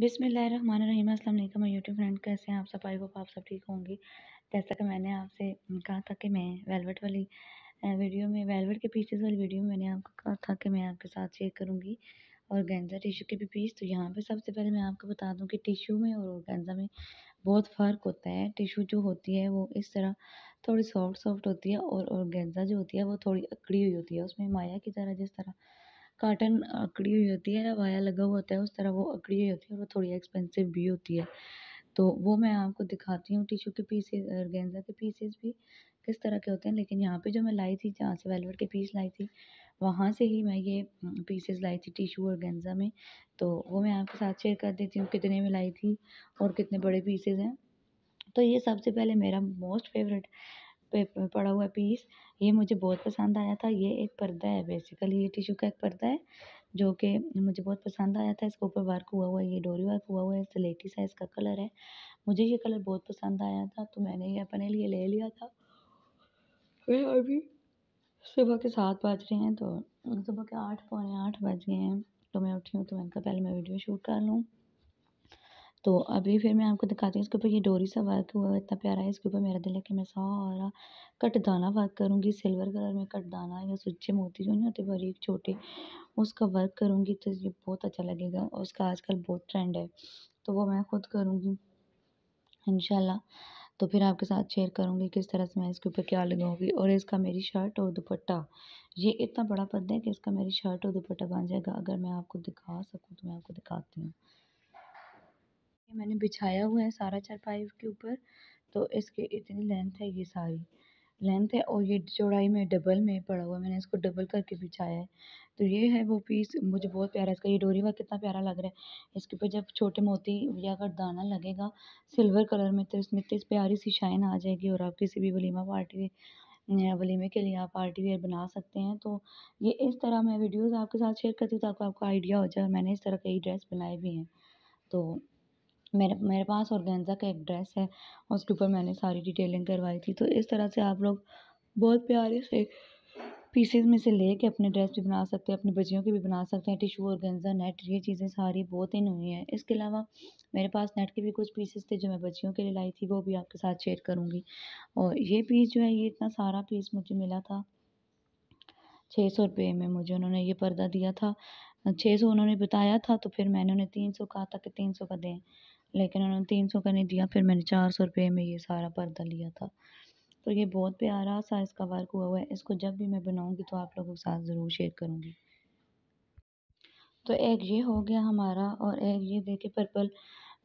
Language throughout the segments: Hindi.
बिसमीम अल्लाम यूट्यूब फ्रेंड कैसे हैं आप सब आई होप आप सब ठीक होंगे जैसा कि मैंने आपसे कहा था कि मैं वेलवेट वाली वीडियो में वेलवेट के पीसेस वाली वीडियो में मैंने आपको कहा था कि मैं आपके साथ शेयर करूँगी और गेंजा टिशू के भी पीस तो यहाँ पे सबसे पहले मैं आपको बता दूँ कि टिशू में और गेंजा में बहुत फ़र्क होता है टिशू जो होती है वो इस तरह थोड़ी सॉफ्ट सॉफ्ट होती है और गेंजा जो होती है वो थोड़ी अकड़ी हुई होती है उसमें माया की तरह जिस तरह काटन अकड़ी हुई होती है वाया लगा हुआ होता है उस तरह वो अकड़ी हुई होती है और वो थोड़ी एक्सपेंसिव भी होती है तो वो मैं आपको दिखाती हूँ टिशू के पीसेज गेंजा के पीसेज भी किस तरह के होते हैं लेकिन यहाँ पे जो मैं लाई थी जहाँ से वेलवेट के पीस लाई थी वहाँ से ही मैं ये पीसेज लाई थी टिशू और गेंजा में तो वो मैं आपके साथ शेयर कर देती हूँ कितने में लाई थी और कितने बड़े पीसेज हैं तो ये सबसे पहले मेरा मोस्ट फेवरेट पड़ा हुआ पीस ये मुझे बहुत पसंद आया था ये एक पर्दा है बेसिकली ये टिशू का एक पर्दा है जो कि मुझे बहुत पसंद आया था इसके ऊपर वर्क हुआ हुआ है ये डोरी वर्क हुआ हुआ है स्लेटी सा इसका कलर है मुझे ये कलर बहुत पसंद आया था तो मैंने ये अपने लिए ले लिया था मैं अभी सुबह के सात बज रहे हैं तो सुबह के आठ पौने आठ बज गए हैं तो मैं उठी हूँ तो मैंने कहा पहले मैं वीडियो शूट कर लूँ तो अभी फिर मैं आपको दिखाती हूँ इसके ऊपर ये डोरी सा वर्क हुआ है इतना प्यारा है इसके ऊपर मेरा दिल है कि मैं सारा कट दाना वर्क करूँगी सिल्वर कलर में कट दाना या सुच्चे मोती जो नहीं होते बारीक छोटे उसका वर्क करूँगी तो ये बहुत अच्छा लगेगा और उसका आजकल बहुत ट्रेंड है तो वो मैं खुद करूँगी इन तो फिर आपके साथ शेयर करूँगी किस तरह से मैं इसके ऊपर क्या लगाऊँगी और इसका मेरी शर्ट और दुपट्टा ये इतना बड़ा पद है कि इसका मेरी शर्ट और दुपट्टा बन जाएगा अगर मैं आपको दिखा सकूँ तो मैं आपको दिखाती हूँ ये मैंने बिछाया हुआ है सारा चारपाई के ऊपर तो इसके इतनी लेंथ है ये सारी लेंथ है और ये चौड़ाई में डबल में पड़ा हुआ है मैंने इसको डबल करके बिछाया है तो ये है वो पीस मुझे बहुत प्यारा इसका ये डोरी वर्क कितना प्यारा लग रहा है इसके ऊपर जब छोटे मोती या अगर दाना लगेगा सिल्वर कलर में तो इसमें इतनी प्यारी सी शाइन आ जाएगी और आप किसी भी वलीमा पार्टी वलीमे के लिए आप पार्टी वेयर बना सकते हैं तो ये इस तरह मैं वीडियोज़ आपके साथ शेयर करती हूँ ताकि तो आपको आइडिया हो जाए मैंने इस तरह कई ड्रेस बनाए भी हैं तो मेरे मेरे पास गेंज़ा का एक ड्रेस है उसके ऊपर मैंने सारी डिटेलिंग करवाई थी तो इस तरह से आप लोग बहुत प्यारे से पीसेज में से ले कर अपने ड्रेस भी बना सकते हैं अपनी बजियों की भी बना सकते हैं टिशू और गेंजा नेट ये चीज़ें सारी बहुत ही हुई हैं इसके अलावा मेरे पास नेट के भी कुछ पीसेज थे जो मैं बच्चियों के लिए लाई थी वो भी आपके साथ शेयर करूँगी और ये पीस जो है ये इतना सारा पीस मुझे मिला था छः सौ रुपये में मुझे उन्होंने ये पर्दा दिया था छः सौ उन्होंने बताया था तो फिर मैंने उन्हें तीन सौ कहा था कि तीन सौ का दें लेकिन उन्होंने तीन सौ का नहीं दिया फिर मैंने चार सौ रुपये में ये सारा पर्दा लिया था तो ये बहुत प्यारा सा इसका वर्क हुआ हुआ है इसको जब भी मैं बनाऊँगी तो आप लोगों के साथ ज़रूर शेयर करूँगी तो एक ये हो गया हमारा और एक ये देखिए पर्पल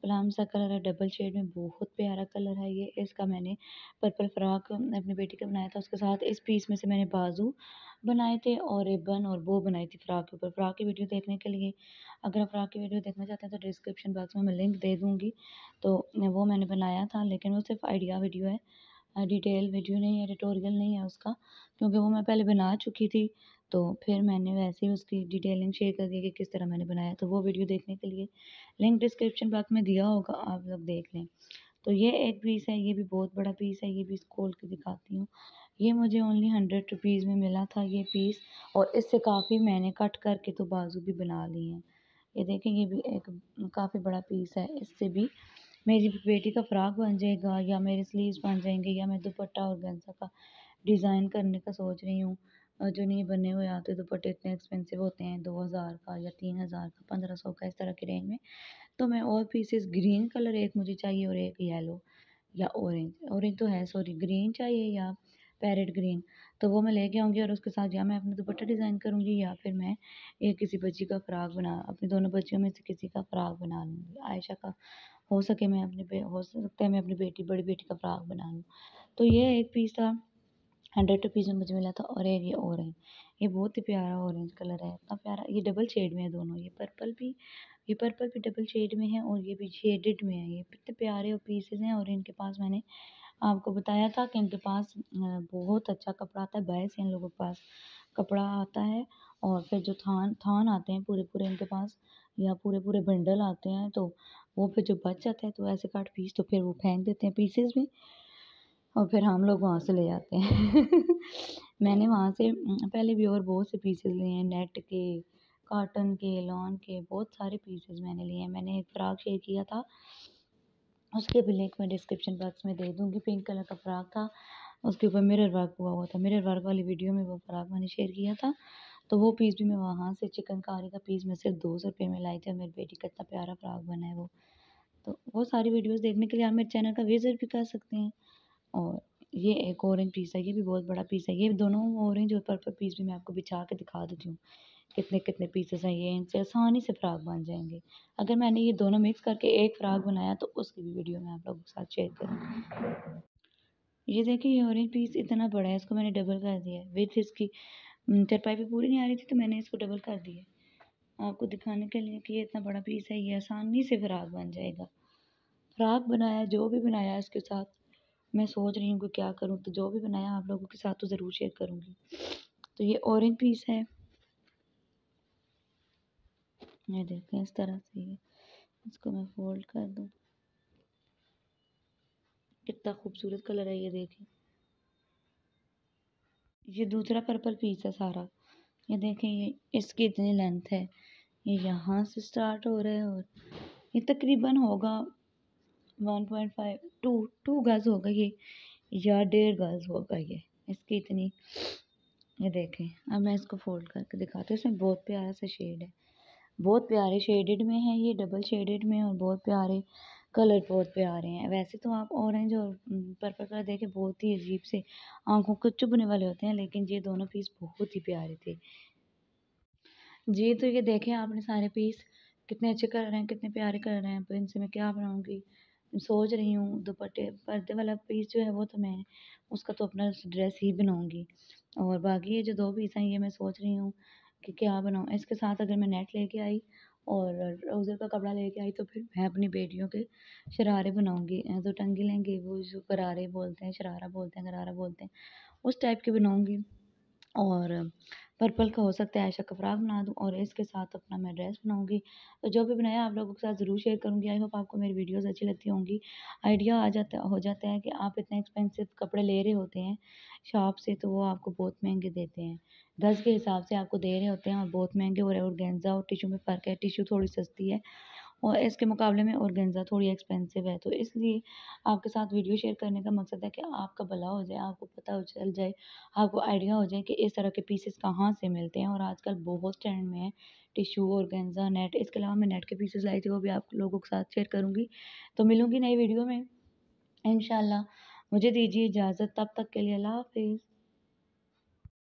प्लाम सा कलर है डबल शेड में बहुत प्यारा कलर है ये इसका मैंने पर्पल फ्रॉक अपनी बेटी का बनाया था उसके साथ इस पीस में से मैंने बाजू बनाए थे और रिबन और वो बनाई थी फ्रॉक के ऊपर फ्रॉक की वीडियो देखने के लिए अगर आप फ्रॉक की वीडियो देखना चाहते हैं तो डिस्क्रिप्शन बॉक्स में मैं लिंक दे दूँगी तो वो मैंने बनाया था लेकिन वो सिर्फ आइडिया वीडियो है डिटेल वीडियो नहीं है एडिटोरियल नहीं है उसका क्योंकि वो मैं पहले बना चुकी थी तो फिर मैंने वैसे ही उसकी डिटेलिंग शेयर कर दी कि किस तरह मैंने बनाया तो वो वीडियो देखने के लिए लिंक डिस्क्रिप्शन बॉक्स में दिया होगा आप लोग देख लें तो ये एक पीस है ये भी बहुत बड़ा पीस है ये भी खोल के दिखाती हूँ ये मुझे ओनली हंड्रेड रुपीज़ में मिला था ये पीस और इससे काफ़ी मैंने कट करके तो बाजू भी बना लिए हैं ये देखें ये भी एक काफ़ी बड़ा पीस है इससे भी मेरी बेटी का फ्राक बन जाएगा या मेरे स्लीव्स बन जाएंगे या मैं दुपट्टा और गंजा का डिज़ाइन करने का सोच रही हूँ और जो नहीं बने हुए आते दुपट्टे इतने एक्सपेंसिव होते हैं दो हज़ार का या तीन हज़ार का पंद्रह सौ का इस तरह के रेंज में तो मैं और पीसेस ग्रीन कलर एक मुझे चाहिए और एक येलो या ऑरेंज ऑरेंज तो है सॉरी ग्रीन चाहिए या पैरेट ग्रीन तो वो मैं लेके आऊँगी और उसके साथ या मैं अपने दुपट्टा डिज़ाइन करूँगी या फिर मैं ये किसी बच्ची का फ्राक बना अपनी दोनों बच्चियों में से किसी का फ्राक बना लूँगी आयशा का हो सके मैं अपने हो सकता है मैं अपनी बेटी बड़ी बेटी का फ्राक बना लूँ तो ये एक पीस था हंड्रेड रुपीज़ में मुझे मिला था और ये ऑरेंज ये बहुत ही प्यारा ऑरेंज कलर है इतना प्यारा ये डबल शेड में है दोनों ये पर्पल भी ये पर्पल भी डबल शेड में है और ये भी शेडेड में है ये कितने प्यारे पीसेस हैं और इनके पास मैंने आपको बताया था कि इनके पास बहुत अच्छा कपड़ा आता है बैस इन लोगों के पास कपड़ा आता है और फिर जो थान थान आते हैं पूरे पूरे इनके पास या पूरे पूरे बंडल आते हैं तो वो फिर जो बच जाता है तो ऐसे काट पीस तो फिर वो फेंक देते हैं पीसेज भी और फिर हम लोग वहाँ से ले जाते हैं मैंने वहाँ से पहले भी और बहुत से पीसेस लिए हैं नेट के काटन के लॉन के बहुत सारे पीसेस मैंने लिए हैं मैंने एक फ़्राक शेयर किया था उसके भी लिंक मैं डिस्क्रिप्शन बॉक्स में दे दूँगी पिंक कलर का फ़्राक था उसके ऊपर मिरर वर्क हुआ हुआ था मिरर वर्क वाली वीडियो में वो फ़्राक मैंने शेयर किया था तो वो पीस भी मैं वहाँ से चिकनकारी का पीस मैं सिर्फ दो सौ रुपये में लाई थी और मेरी बेटी का इतना प्यारा फ़्राक बना है वो तो वो सारी वीडियोस देखने के लिए आप मेरे चैनल का विज़िट भी कर सकते हैं और ये एक ऑरेंज पीस है ये भी बहुत बड़ा पीस है ये दोनों ऑरेंज और पर्पल पीस भी मैं आपको बिछा के दिखा देती हूँ कितने कितने पीसेस हैं ये इनसे आसानी से फ्राक बन जाएंगे अगर मैंने ये दोनों मिक्स करके एक फ्राक बनाया तो उसकी भी वीडियो मैं आप लोगों के साथ शेयर करूँगी ये देखिए ये ऑरेंज पीस इतना बड़ा है इसको मैंने डबल कर दिया है विथ इसकी हम्म, चरपाई भी पूरी नहीं आ रही थी तो मैंने इसको डबल कर दिया आपको दिखाने के लिए कि ये इतना बड़ा पीस है ये आसानी से फ्राक बन जाएगा फ्राक बनाया जो भी बनाया इसके साथ मैं सोच रही हूँ कि क्या करूँ तो जो भी बनाया आप लोगों के साथ तो ज़रूर शेयर करूँगी तो ये ऑरेंज पीस है ये देखें इस तरह से इसको मैं फोल्ड कर दूँ कितना खूबसूरत कलर है ये देखें ये दूसरा पर्पल पीस है सारा ये देखें ये इसकी इतनी लेंथ है ये यहाँ से स्टार्ट हो रहा है और ये तकरीबन होगा one point five to two गज़ होगा ये या डेढ़ गज़ होगा ये इसकी इतनी ये देखें अब मैं इसको फोल्ड करके दिखाती हूँ इसमें बहुत प्यारा सा शेड है बहुत प्यारे शेडेड में है ये डबल शेडेड में और बहुत प्यारे कलर बहुत प्यारे हैं वैसे तो आप ऑरेंज और पर्पल हम्म, कलर देखें बहुत ही अजीब से आंखों को चुभने वाले होते हैं लेकिन ये दोनों पीस बहुत ही प्यारे थे जी तो ये देखें आपने सारे पीस कितने अच्छे कलर हैं कितने प्यारे कलर हैं अब तो इनसे मैं क्या बनाऊँगी सोच रही हूँ दुपट्टे पर्दे वाला पीस जो है वो तो मैं उसका तो अपना ड्रेस ही बनाऊँगी और बाकी ये जो दो पीस हैं ये मैं सोच रही हूँ कि क्या बनाऊँ इसके साथ अगर मैं नेट लेके आई और रोज़र का कपड़ा लेके आई तो फिर मैं अपनी बेटियों के शरारे बनाऊँगी जो टंगी लेंगे वो जो करारे बोलते हैं शरारा बोलते हैं करारा बोलते हैं उस टाइप के बनाऊँगी और पर्पल का हो सकता है ऐशा का फ्राक बना दूँ और इसके साथ अपना मैं ड्रेस बनाऊँगी तो जो भी बनाया आप लोगों के साथ ज़रूर शेयर करूँगी आई होप आपको मेरी वीडियोस अच्छी लगती होंगी आइडिया आ जाता हो जाता है कि आप इतने एक्सपेंसिव कपड़े ले रहे होते हैं शॉप से तो वो आपको बहुत महंगे देते हैं दस के हिसाब से आपको दे रहे होते हैं और बहुत महंगे हो रहे हैं और गेंजा और टिशू में फ़र्क है टिशू थोड़ी सस्ती है और इसके मुकाबले में गेंजा थोड़ी एक्सपेंसिव है तो इसलिए आपके साथ वीडियो शेयर करने का मकसद है कि आपका भला हो जाए आपको पता चल जाए आपको आइडिया हो जाए कि इस तरह के पीसेस कहाँ से मिलते हैं और आजकल बहुत ट्रेंड में है टिशू गेंजा नेट इसके अलावा मैं नेट के पीसेस लाई थी वो भी आप लोगों के साथ शेयर करूँगी तो मिलूँगी नई वीडियो में इन मुझे दीजिए इजाज़त तब तक के लिए अल्लाह हाफिज़